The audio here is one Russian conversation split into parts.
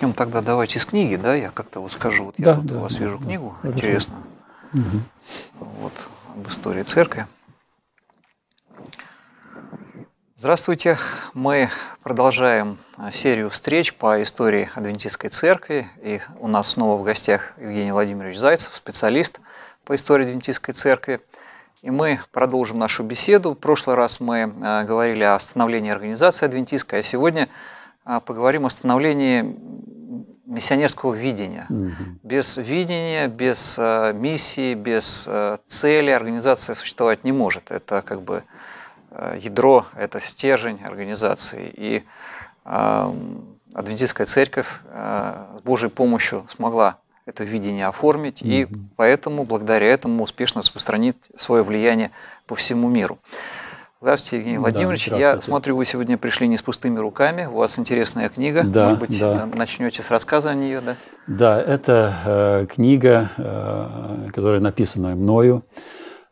начнем тогда давайте с книги, да, я как-то вот скажу, вот да, я да, тут у вас да, вижу да, книгу да, интересную, угу. вот, об истории церкви. Здравствуйте, мы продолжаем а, серию встреч по истории Адвентистской церкви, и у нас снова в гостях Евгений Владимирович Зайцев, специалист по истории Адвентистской церкви. И мы продолжим нашу беседу. В прошлый раз мы а, говорили о становлении организации адвентистской, а сегодня – а поговорим о становлении миссионерского видения. Угу. Без видения, без э, миссии, без э, цели организация существовать не может. Это как бы э, ядро, это стержень организации. И адвентистская церковь э, с Божьей помощью смогла это видение оформить, угу. и поэтому благодаря этому успешно распространить свое влияние по всему миру. Здравствуйте, Евгений Владимирович. Да, Я смотрю, вы сегодня пришли не с пустыми руками. У вас интересная книга. Да, Может быть, да. начнете с рассказа о нее, да? Да, это э, книга, э, которая написана мною.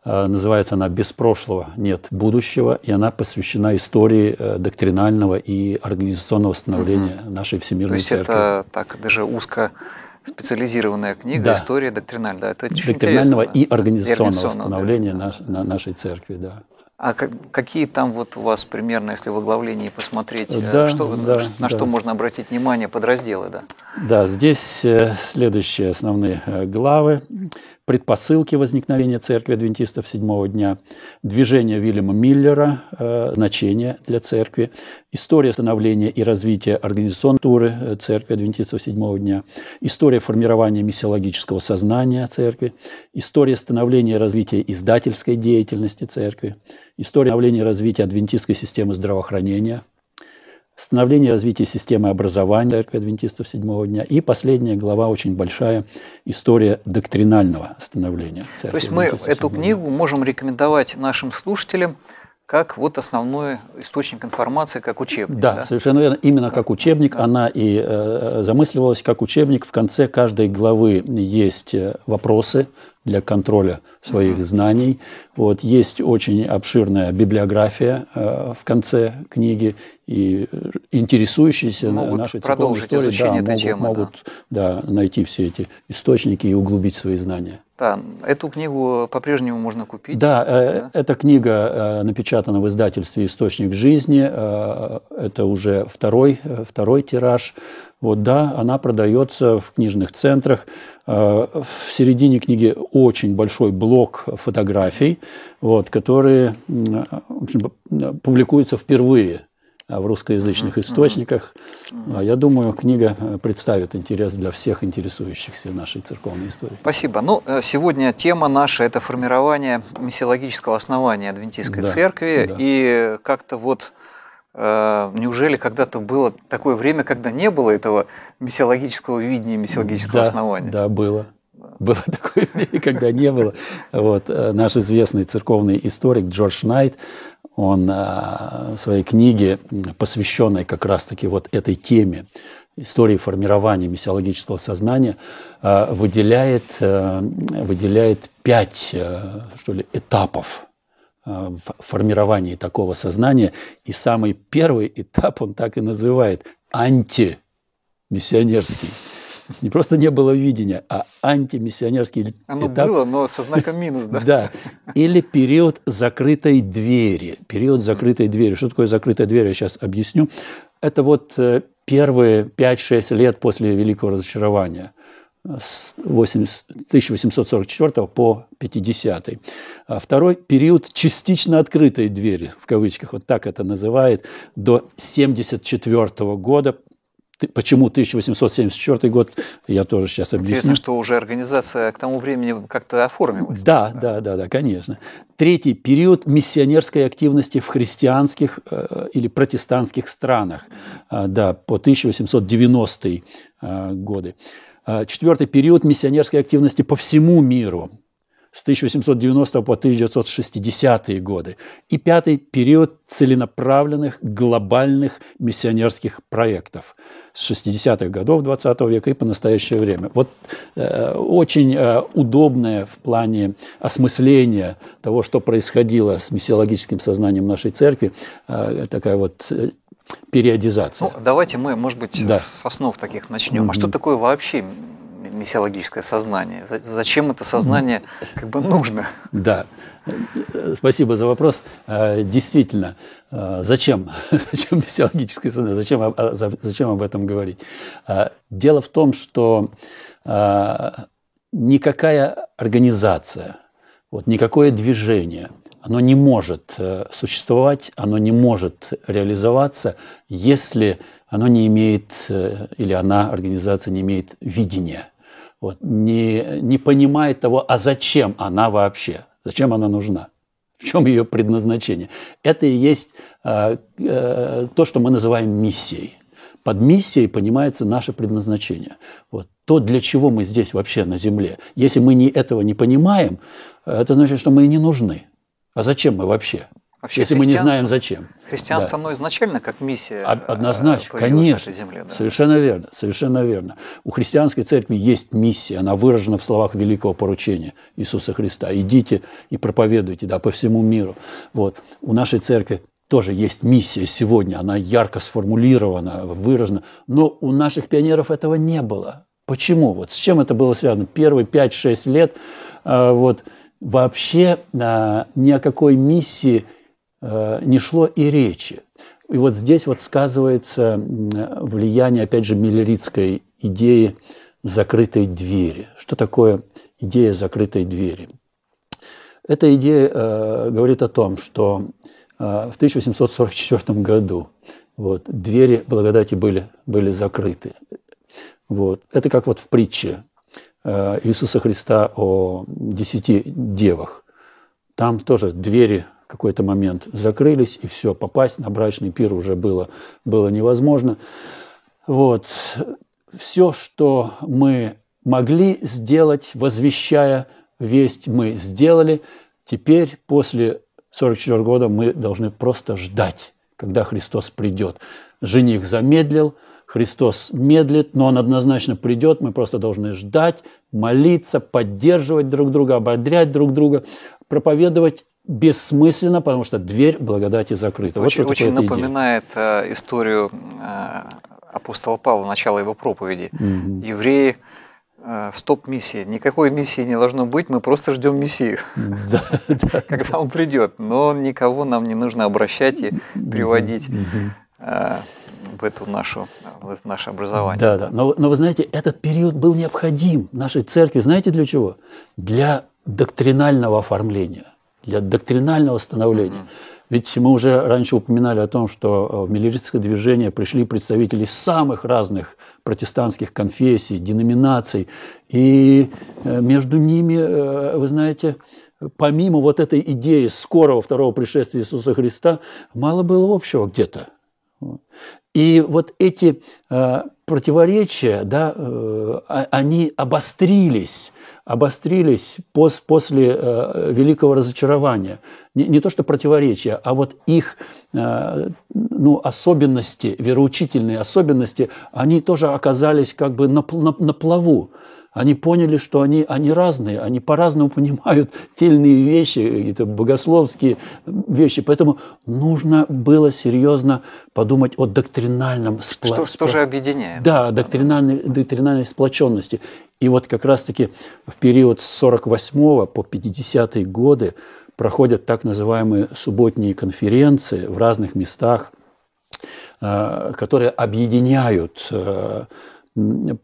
Э, называется она «Без прошлого нет будущего», и она посвящена истории э, доктринального и организационного становления угу. нашей Всемирной Церкви. То есть церкви. это так даже узко специализированная книга да. «История доктринального». Да, это очень Доктринального и организационного, организационного становления да. наш, на, нашей церкви, да. А какие там вот у вас примерно, если в оглавлении посмотреть, э, да, что, да, на да. что можно обратить внимание, подразделы, да? Да, здесь э, следующие основные э, главы предпосылки возникновения церкви адвентистов седьмого дня, движение Вильяма Миллера, э, значение для церкви, история становления и развития организационной туры э, церкви адвентистов седьмого дня, история формирования миссиологического сознания церкви, история становления и развития издательской деятельности церкви, история становления и развития адвентистской системы здравоохранения – становление и развитие системы образования Церкви Адвентистов седьмого дня. И последняя глава, очень большая, история доктринального становления Церкви То есть мы эту книгу можем рекомендовать нашим слушателям – как вот основной источник информации, как учебник. Да, да? совершенно верно. Именно как учебник. Да. Она и э, э замысливалась как учебник. В конце каждой главы есть э, вопросы для контроля своих mm знаний. Вот, есть очень обширная библиография э, в конце книги. И э, интересующиеся могут нашей продолжить изучение да, этой могут, темы. Могут да. Да, найти все эти источники и углубить свои знания. Да, эту книгу по-прежнему можно купить. Да, э, да, эта книга э, напечатана в издательстве «Источник жизни». Э, это уже второй, второй тираж. Вот, да, она продается в книжных центрах. В середине книги очень большой блок фотографий, вот, которые в общем, публикуются впервые в русскоязычных источниках. А я думаю, книга э, представит интерес для всех интересующихся нашей церковной историей. Спасибо. Ну, э, сегодня тема наша – это формирование миссиологического основания Адвентийской да, церкви. Да. И как-то вот э, неужели когда-то было такое время, когда не было этого миссиологического видения, миссиологического да, основания? Да, было было такое время, когда не было. Вот. Э, наш известный церковный историк Джордж Найт, он э, в своей книге, посвященной как раз-таки вот этой теме, истории формирования миссиологического сознания, э, выделяет, выделяет пять что ли, этапов в формировании такого сознания. И самый первый этап он так и называет – антимиссионерский не просто не было видения, а антимиссионерский Оно этап. было, но со знаком минус, да? Да. Или период закрытой двери. Период закрытой двери. Что такое закрытая дверь, я сейчас объясню. Это вот э, первые 5-6 лет после Великого разочарования с 1844 по 50. А второй период частично открытой двери, в кавычках, вот так это называет, до 74 года, ты Почему 1874 год, я тоже сейчас объясню. Интересно, что уже организация к тому времени как-то оформилась. Да, да, да, да, да, конечно. Третий период миссионерской активности в христианских э, или протестантских странах, э, да, по 1890 э, годы. Э, Четвертый период миссионерской активности по всему миру, с 1890 по 1960 годы и пятый период целенаправленных глобальных миссионерских проектов с 60-х годов 20 века и по настоящее время. Вот э, очень э, удобное в плане осмысления того, что происходило с миссиологическим сознанием нашей церкви, э, такая вот э, периодизация. Ну, давайте мы, может быть, да. с основ таких начнем. Mm-hmm. А что такое вообще мессиологическое сознание. Зачем это сознание как бы нужно? Да, спасибо за вопрос. А, действительно, а, зачем? Зачем мессиологическое сознание? Зачем, а, зачем об этом говорить? Дело в том, что никакая организация, вот, никакое движение – оно не может э, существовать, оно не может реализоваться, если оно не имеет э, или она, организация, не имеет видения вот, не, не понимает того, а зачем она вообще, зачем она нужна, в чем ее предназначение. Это и есть э, э, то, что мы называем миссией. Под миссией понимается наше предназначение. Вот то, для чего мы здесь вообще на Земле. Если мы не этого не понимаем, э, это значит, что мы и не нужны. А зачем мы вообще? Вообще если мы не знаем зачем. Христианство, да. оно изначально как миссия. Э, однозначно, конечно. На земле, да. Совершенно верно, совершенно верно. У христианской церкви есть миссия, она выражена в словах великого поручения Иисуса Христа. Идите и проповедуйте да, по всему миру. Вот. У нашей церкви тоже есть миссия сегодня, она ярко сформулирована, выражена, но у наших пионеров этого не было. Почему? Вот с чем это было связано? Первые 5-6 лет э, вот, вообще э, ни о какой миссии Э, не шло и речи. И вот здесь вот сказывается влияние, опять же, миллеритской идеи закрытой двери. Что такое идея закрытой двери? Эта идея э, говорит о том, что э, в 1844 году вот, двери благодати были, были закрыты. Вот. Это как вот в притче э, Иисуса Христа о десяти девах. Там тоже двери какой-то момент закрылись, и все, попасть на брачный пир уже было, было невозможно. Вот. Все, что мы могли сделать, возвещая весть, мы сделали. Теперь, после 44 года, мы должны просто ждать, когда Христос придет. Жених замедлил, Христос медлит, но Он однозначно придет. Мы просто должны ждать, молиться, поддерживать друг друга, ободрять друг друга, проповедовать бессмысленно, потому что дверь благодати закрыта. Очень, вот очень напоминает идея. Э, историю э, апостола Павла, начала его проповеди. Угу. Евреи э, стоп миссии, Никакой миссии не должно быть, мы просто ждем миссию, да, да, когда да. он придет. Но никого нам не нужно обращать и приводить в эту нашу, в это наше образование. Да, да. Но, но вы знаете, этот период был необходим нашей церкви. Знаете для чего? Для доктринального оформления для доктринального становления. Ведь мы уже раньше упоминали о том, что э, в миллеристское движение пришли представители самых разных протестантских конфессий, деноминаций, и э, между ними, э, вы знаете, помимо вот этой идеи скорого второго пришествия Иисуса Христа, мало было общего где-то. И вот эти э, противоречия, да, э, они обострились, обострились после э, великого разочарования. Не, то что противоречия, а вот их ну, особенности, вероучительные особенности, они тоже оказались как бы на, на плаву они поняли, что они, они разные, они по-разному понимают те вещи, какие-то богословские вещи. Поэтому нужно было серьезно подумать о доктринальном сплоченности. Что, что же объединяет? Да, доктринальной, доктринальной сплоченности. И вот как раз-таки в период с 48 по 50 годы проходят так называемые субботние конференции в разных местах, а, которые объединяют а,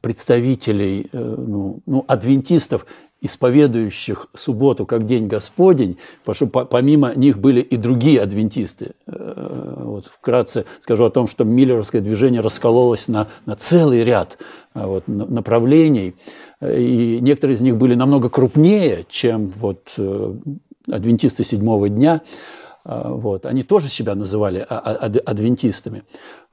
представителей, э, ну, ну, адвентистов, исповедующих субботу как день Господень, потому что помимо них были и другие адвентисты. Э, вот вкратце скажу о том, что миллеровское движение раскололось на, на целый ряд э, вот, направлений, и некоторые из них были намного крупнее, чем вот адвентисты седьмого дня – а, вот. Они тоже себя называли а, а, адвентистами.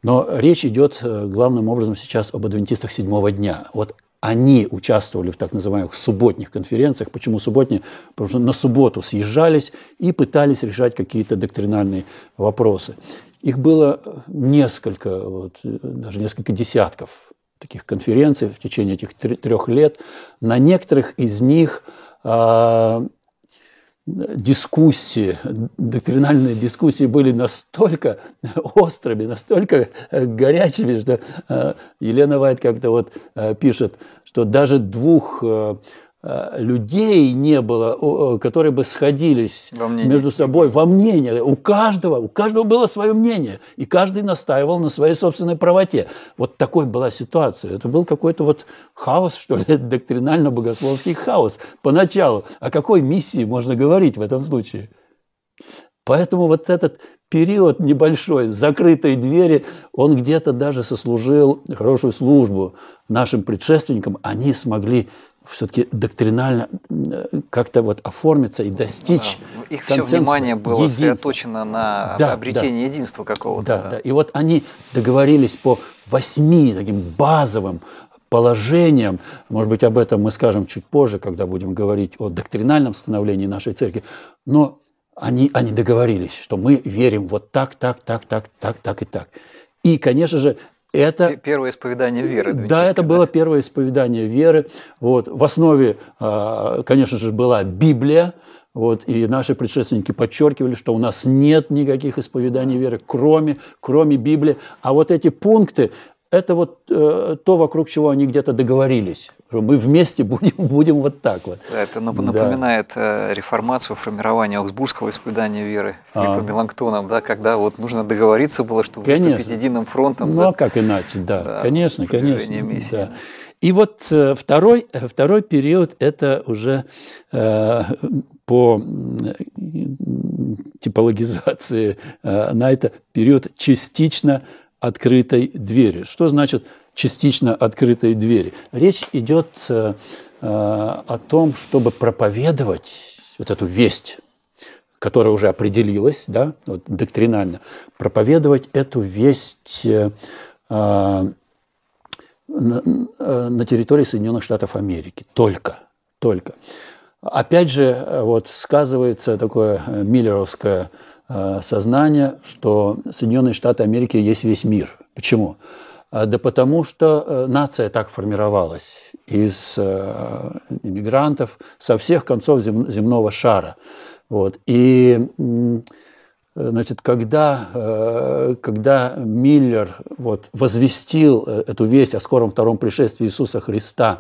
Но речь идет э, главным образом сейчас об адвентистах седьмого дня. Вот они участвовали в так называемых субботних конференциях. Почему субботние? Потому что на субботу съезжались и пытались решать какие-то доктринальные вопросы. Их было э, несколько, вот, э, даже несколько десятков таких конференций в течение этих трех лет. На некоторых из них дискуссии, доктринальные дискуссии были настолько острыми, настолько э, горячими, что э, Елена Вайт как-то вот э, пишет, что даже двух Э, людей не было, которые бы сходились между собой во мнениях. У каждого, у каждого было свое мнение, и каждый настаивал на своей собственной правоте. Вот такой была ситуация. Это был какой-то вот хаос, что ли, доктринально-богословский хаос поначалу. О какой миссии можно говорить в этом случае? Поэтому вот этот период небольшой, закрытой двери, он где-то даже сослужил хорошую службу нашим предшественникам. Они смогли все-таки доктринально э, как-то вот оформиться и достичь да. Ну, их все внимание было единства. сосредоточено на да, обретении да. единства какого-то. Да, да, И вот они договорились по восьми таким базовым положениям может быть, об этом мы скажем чуть позже, когда будем говорить о доктринальном становлении нашей церкви, но они, они договорились, что мы верим вот так, так, так, так, так, так и так. И, конечно же, это первое исповедание веры. Да, это да? было первое исповедание веры. Вот в основе, а, конечно же, была Библия. Вот, и наши предшественники подчеркивали, что у нас нет никаких исповеданий веры, кроме, кроме Библии. А вот эти пункты, это вот э, то, вокруг чего они где-то договорились что мы вместе будем, будем вот так вот. Да, это напоминает да. Э, реформацию, формирования Аугсбургского испытания веры а. Филиппом по Меланктонам, да, когда вот нужно договориться было, чтобы конечно. выступить единым фронтом. Ну, за, а как иначе, да, да конечно, конечно. Миссии. Да. И вот э, второй, э, второй период – это уже э, по типологизации э, на это период частично открытой двери. Что значит частично открытые двери. Речь идет э, э, о том, чтобы проповедовать вот эту весть, которая уже определилась, да, вот доктринально, проповедовать эту весть э, на, на территории Соединенных Штатов Америки. Только, только. Опять же, вот сказывается такое миллеровское сознание, что Соединенные Штаты Америки есть весь мир. Почему? А, да потому что э, нация так формировалась из э, иммигрантов со всех концов земного шара. Вот. И Значит, когда, э, когда Миллер вот, возвестил эту весть о скором втором пришествии Иисуса Христа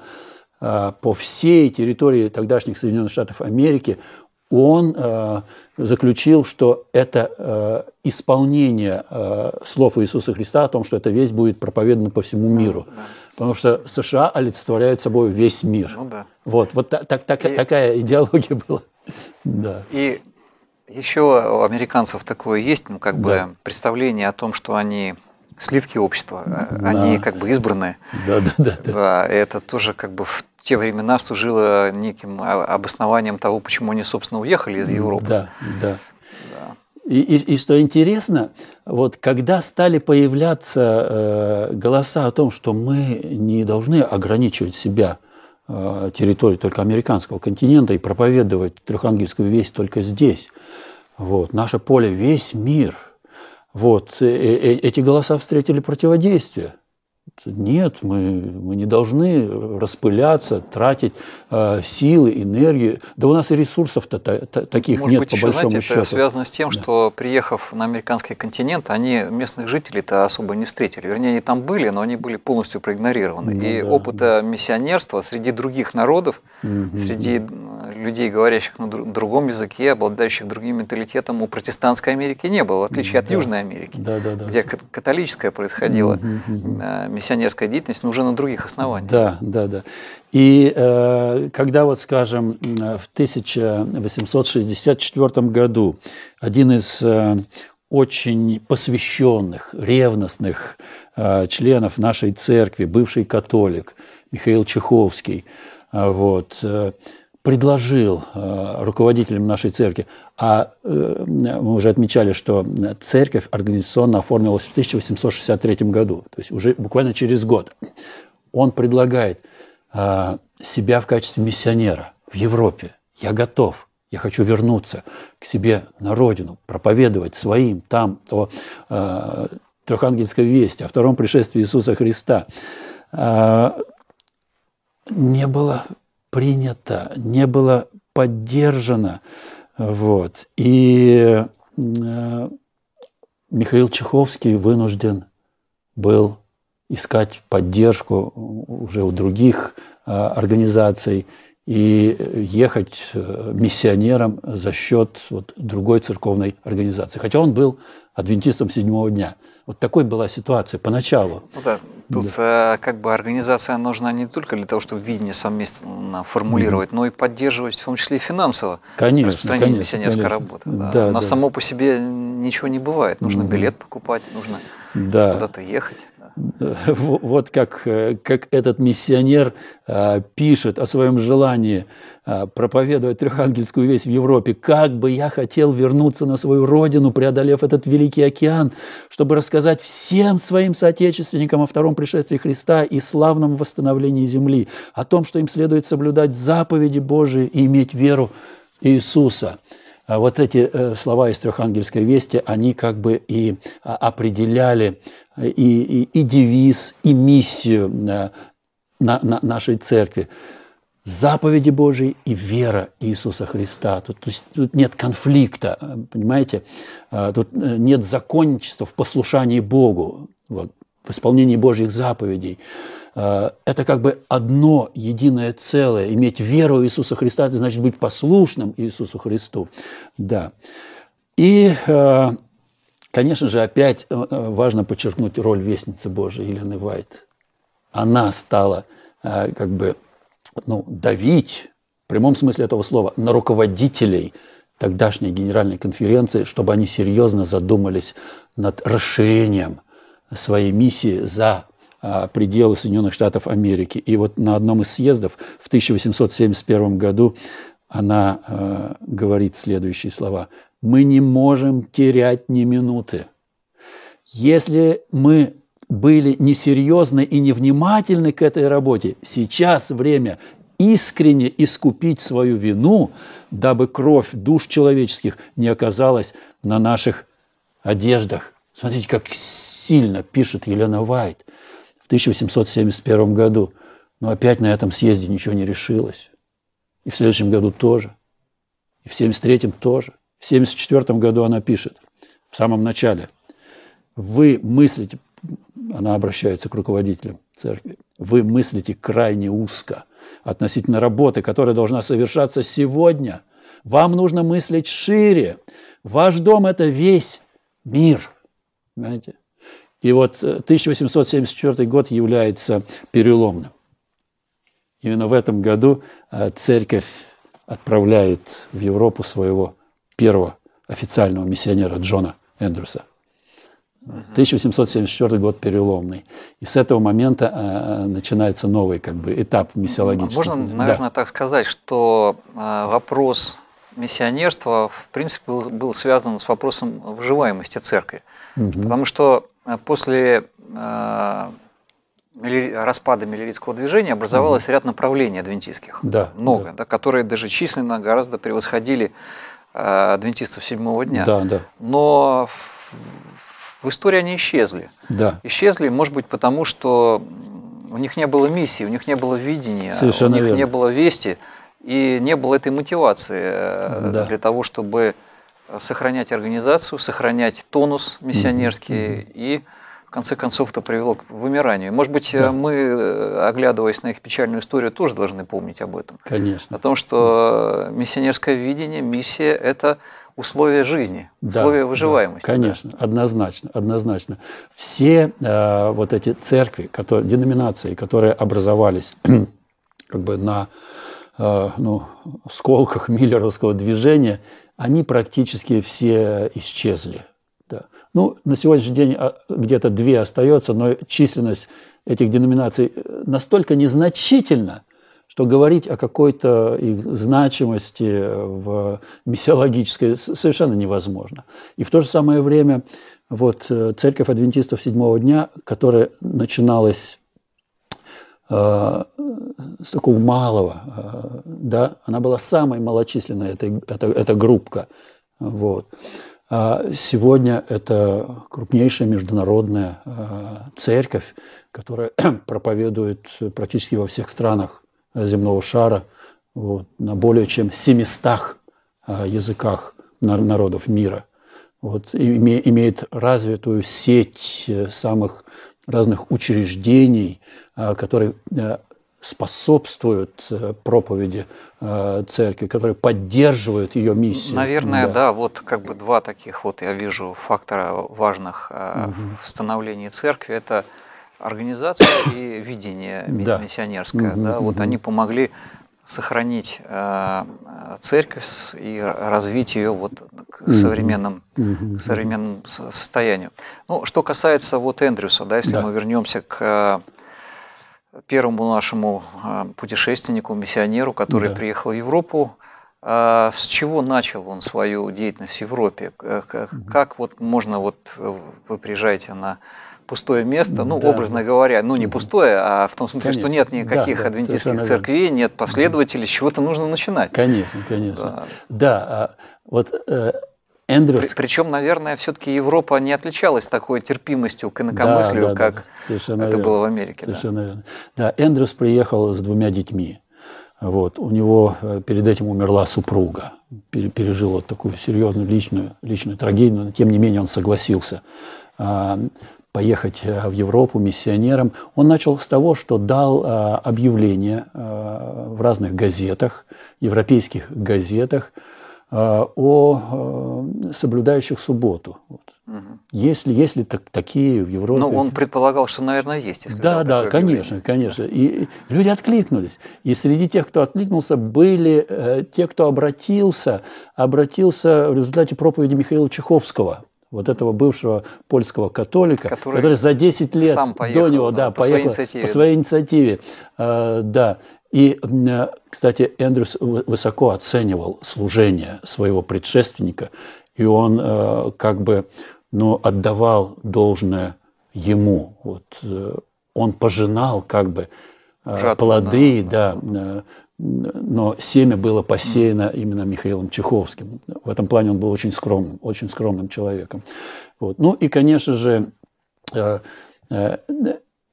по всей территории тогдашних Соединенных Штатов Америки, он э, заключил, что это э, исполнение э, слов Иисуса Христа о том, что эта весть будет проповедана по всему миру. Потому что США олицетворяют собой весь мир. Ну, да. Вот, вот так, так, и... такая идеология была. да. И еще у американцев такое есть, ну, как да. бы представление о том, что они сливки общества, э, да. они как бы избранные. Да, да, да, да. да. Это тоже как бы в те времена служило неким обоснованием того, почему они, собственно, уехали из Европы. Да, да. да. И, и, и что интересно, вот когда стали появляться э, голоса о том, что мы не должны ограничивать себя э, территорией только американского континента и проповедовать трехангельскую весть только здесь, вот, наше поле весь мир – вот, э, э, э, эти голоса встретили противодействие. Нет, мы, мы не должны распыляться, тратить э, силы, энергию. Да у нас и ресурсов-то та, та, таких Может нет, быть, по еще, большому знаете, счету. Это связано с тем, да. что, приехав на американский континент, они местных жителей-то особо не встретили. Вернее, они там были, но они были полностью проигнорированы. Ну, и да, опыта да. миссионерства среди других народов, угу, среди людей, говорящих на другом языке, обладающих другим менталитетом, у протестантской Америки не было, в отличие да. от Южной Америки, да, да, да. где католическая происходила угу, угу. миссионерская деятельность, но уже на других основаниях. Да, да, да. И э, когда, вот скажем, в 1864 году один из э, очень посвященных, ревностных э, членов нашей церкви, бывший католик Михаил Чеховский, э, вот, э, предложил э, руководителям нашей церкви, а э, мы уже отмечали, что церковь организационно оформилась в 1863 году, то есть уже буквально через год, он предлагает э, себя в качестве миссионера в Европе. Я готов. Я хочу вернуться к себе на родину, проповедовать своим там о Трехангельской вести, о втором пришествии Иисуса Христа. не было принято, не было поддержано. Вот. И э, Михаил Чеховский вынужден был искать поддержку уже у других э, организаций и ехать э, миссионером за счет вот, другой церковной организации. Хотя он был адвентистом седьмого дня. Вот такой была ситуация поначалу. Ну, да. Тут да. Э, как бы организация нужна не только для того, чтобы видение совместно формулировать, mm-hmm. но и поддерживать, в том числе и финансово. Конечно, распространение конечно, миссионерской конечно. работы. Да. Да, Но да. само по себе ничего не бывает. Нужно mm-hmm. билет покупать, нужно да. куда-то ехать. Э, вот как, э, как этот миссионер э, пишет о своем желании проповедовать Трехангельскую весть в Европе. Как бы я хотел вернуться на свою родину, преодолев этот великий океан, чтобы рассказать всем своим соотечественникам о втором пришествии Христа и славном восстановлении земли, о том, что им следует соблюдать заповеди Божии и иметь веру Иисуса. А вот эти э, слова из Трехангельской вести, они как бы и а, определяли и, и, и девиз, и миссию э, на, на нашей церкви. Заповеди Божьи и вера Иисуса Христа. Тут, тут, тут нет конфликта, э, понимаете? А тут нет законничества в послушании Богу. Вот в исполнении Божьих заповедей. Э, это как бы одно единое целое. Иметь веру в Иисуса Христа – это значит быть послушным Иисусу Христу. Да. И, э, конечно же, опять э, важно подчеркнуть роль Вестницы Божией Елены Вайт. Она стала как бы ну, давить, в прямом смысле этого слова, на руководителей тогдашней генеральной конференции, чтобы они серьезно задумались над расширением своей миссии за а, пределы Соединенных Штатов Америки. И вот на одном из съездов в 1871 году она э, говорит следующие слова. «Мы не можем терять ни минуты. Если мы были несерьезны и невнимательны к этой работе, сейчас время искренне искупить свою вину, дабы кровь душ человеческих не оказалась на наших одеждах». Смотрите, как сильно, пишет Елена Вайт в 1871 году. Но опять на этом съезде ничего не решилось. И в следующем году тоже. И в 73-м тоже. В 74-м году она пишет, в самом начале, вы мыслите, она обращается к руководителям церкви, вы мыслите крайне узко относительно работы, которая должна совершаться сегодня. Вам нужно мыслить шире. Ваш дом – это весь мир. Понимаете? И вот 1874 э, год является переломным. Именно в этом году э, церковь отправляет в Европу своего первого официального миссионера Джона Эндрюса. 1874 год переломный. И с этого момента э, начинается новый как бы, этап а миссиологический. Можно, наверное, да. так сказать, что вопрос миссионерства, в принципе, был, был связан с вопросом выживаемости церкви. Угу. Потому что Э, после э, распада миллеритского движения образовалось mm. ряд направлений адвентистских. Да. Много, да. Да, которые даже численно гораздо превосходили э, адвентистов седьмого дня. Да, да. Но в, в истории они исчезли. Да. Исчезли, может быть, потому что у них не было миссии, у них не было видения, Совершенно у них верно. не было вести и не было этой мотивации да. для того, чтобы сохранять организацию, сохранять тонус миссионерский и в конце концов это привело к вымиранию. Может быть, да. мы, э, оглядываясь на их печальную историю, тоже должны помнить об этом. Конечно. О том, что миссионерское видение, миссия – это условия жизни, да, условия выживаемости. Да, конечно, да. однозначно, однозначно. Все э, вот эти церкви, которые, деноминации, которые образовались как бы на э, ну, сколках миллеровского движения, они практически все исчезли. Да. Ну, на сегодняшний день а, где-то две остается, но численность этих деноминаций э, настолько незначительна, что говорить о какой-то их значимости в миссиологической совершенно невозможно. И в то же самое время вот э, церковь адвентистов седьмого дня, которая начиналась Э, с такого малого, э, да, она была самой малочисленной, эта, эта, эта группа. Вот. А сегодня это крупнейшая международная э, церковь, которая проповедует практически во всех странах земного шара, вот, на более чем 700 языках народов мира. Вот, имеет развитую сеть самых разных учреждений, Э, которые э, способствуют э, проповеди церкви, которые поддерживают ее миссию. Наверное, да. да, вот как бы два таких вот я вижу фактора важных угу. в становлении церкви. Это организация и видение да. миссионерское. Угу, да, угу. Вот они помогли сохранить э, церковь и развить ее вот к mm современным, mm-hmm. к современному состоянию. Ну, что касается вот Эндрюса, да, если да. мы вернемся к первому нашему а, путешественнику, миссионеру, который да. приехал в Европу. А, с чего начал он свою деятельность в Европе? Э, как, вот можно, вот э, вы приезжаете на пустое место, ну, да. образно говоря, ну, не пустое, а в том смысле, конечно. что нет никаких да, да, адвентистских церквей, нет последователей, с чего-то нужно начинать. Конечно, конечно. Да, да а, вот э, Эндрюс. При, причем, наверное, все-таки Европа не отличалась такой терпимостью к инакомыслию, да, да, как да, Совершенно это верно. было в Америке. Совершенно да. верно. Да, Эндрюс приехал с двумя детьми. Вот. У него э, перед этим умерла супруга. Пережил вот такую серьезную личную, личную трагедию, но тем не менее он согласился а, поехать э, в Европу миссионером. Он начал с того, что дал э, объявление в разных газетах, европейских газетах, Э, о э, соблюдающих субботу. Вот. Угу. Если, если так, такие в Европе. Но он предполагал, что, наверное, есть. Если да, да, конечно, объявление. конечно. И люди откликнулись. И среди тех, кто откликнулся, были э, те, кто обратился, обратился в результате проповеди Михаила Чеховского вот этого бывшего польского католика, который, который за 10 лет сам поехал, до него да, по поехал своей по своей инициативе. Э, да, и, э, кстати, Эндрюс высоко оценивал служение своего предшественника, и он э, как бы ну, отдавал должное ему. Вот, э, он пожинал как бы Жадно, плоды, да, да, но семя было посеяно именно Михаилом Чеховским. В этом плане он был очень скромным, очень скромным человеком. Вот. Ну и, конечно же,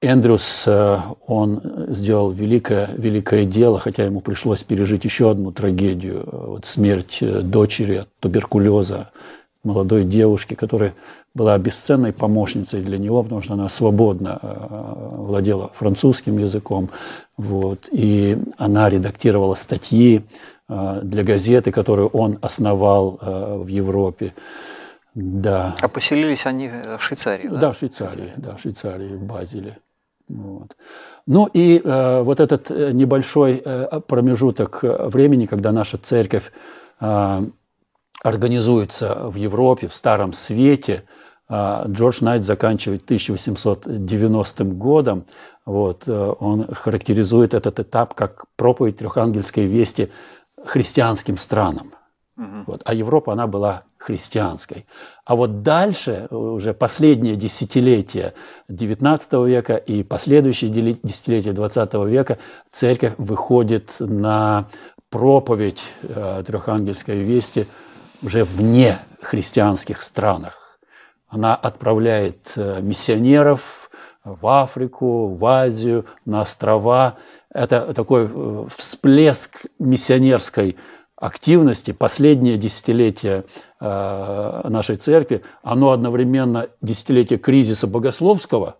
Эндрюс, э, он сделал великое, великое дело, хотя ему пришлось пережить еще одну трагедию. Э, вот смерть э, дочери от туберкулеза молодой девушки, которая была бесценной помощницей для него, потому что она свободно владела французским языком. Вот, и она редактировала статьи для газеты, которую он основал в Европе. Да. А поселились они в Швейцарии? Да, да в Швейцарии, да, в Швейцарии, в Базеле. Вот. Ну и э, вот этот э, небольшой э, промежуток э, времени, когда наша церковь э, организуется в Европе, в Старом Свете, э, Джордж Найт заканчивает 1890 годом. Вот, э, он характеризует этот этап как проповедь трехангельской вести христианским странам. Угу. Вот. А Европа, она была христианской. А вот дальше, э, уже последнее десятилетие XIX века и последующие десятилетия XX века, церковь выходит на проповедь э, Трехангельской вести уже вне христианских странах. Она отправляет э, миссионеров в Африку, в Азию, на острова. Это такой э, всплеск миссионерской э, активности, последнее десятилетие э, нашей церкви, оно одновременно десятилетие кризиса богословского,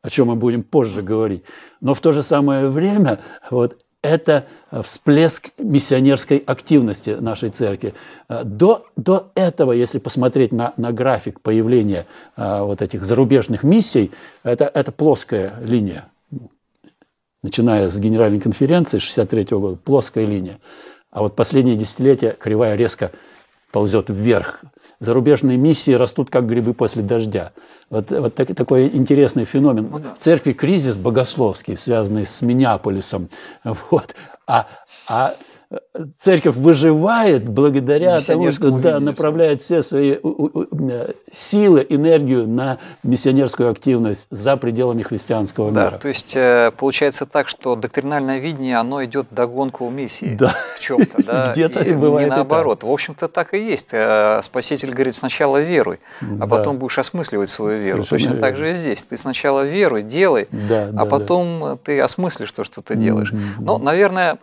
о чем мы будем позже говорить, но в то же самое время вот это всплеск миссионерской активности нашей церкви. Э, до, до этого, если посмотреть на, на график появления а, вот этих зарубежных миссий, это, это плоская линия. Начиная с Генеральной конференции 1963 года, плоская линия. А вот последние десятилетия кривая резко ползет вверх. Зарубежные миссии растут как грибы после дождя. Вот, вот так, такой интересный феномен. Ну, да. В церкви кризис богословский, связанный с Миннеаполисом. Вот. А, а Э, церковь выживает благодаря тому, что да, направляет все свои э, силы, энергию на миссионерскую активность за пределами христианского да, мира. то есть э, получается так, что доктринальное видение, оно идет до догонку миссии да. в чем-то, да? Где-то и, бывает не наоборот. В общем-то так и есть. Спаситель говорит, сначала веруй, а потом будешь осмысливать свою веру. Точно так же и здесь. Ты сначала веруй, делай, а потом ты осмыслишь то, что ты делаешь. Но, наверное,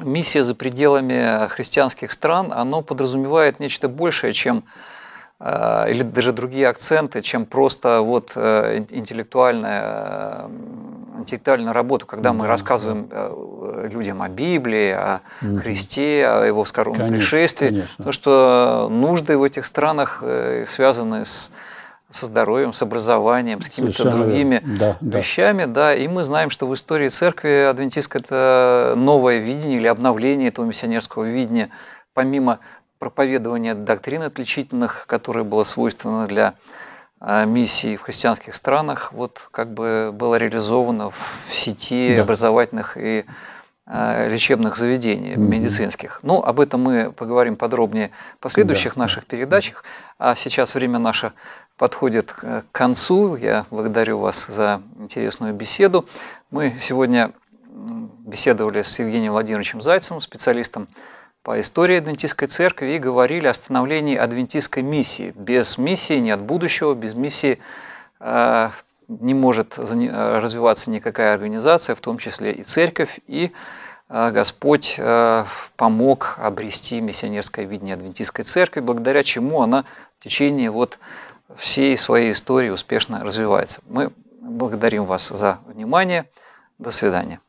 миссия за пределами э, христианских стран, оно подразумевает нечто большее, чем э, или даже другие акценты, чем просто вот э, интеллектуальная, интеллектуальная работа, когда мы рассказываем да. людям о Библии, о угу. Христе, о его скором пришествии, конечно. то, что нужды в этих странах связаны с со здоровьем, с образованием, с какими-то другими да, вещами, да. да, и мы знаем, что в истории церкви адвентистское это новое видение или обновление этого миссионерского видения, помимо проповедования доктрин отличительных, которые было свойственно для а, миссии в христианских странах, вот как бы было реализовано в сети да. образовательных и Э, лечебных заведений медицинских. Ну, об этом мы поговорим подробнее в последующих да. наших передачах. А сейчас время наше подходит к э, концу. Я благодарю вас за интересную беседу. Мы сегодня беседовали с Евгением Владимировичем Зайцевым, специалистом по истории адвентистской церкви, и говорили о становлении адвентистской миссии. Без миссии нет будущего, без миссии э, не может э, развиваться никакая организация, в том числе и церковь, и э, Господь э, помог обрести миссионерское видение адвентистской церкви, благодаря чему она в течение вот всей своей истории успешно развивается. Мы благодарим вас за внимание. До свидания.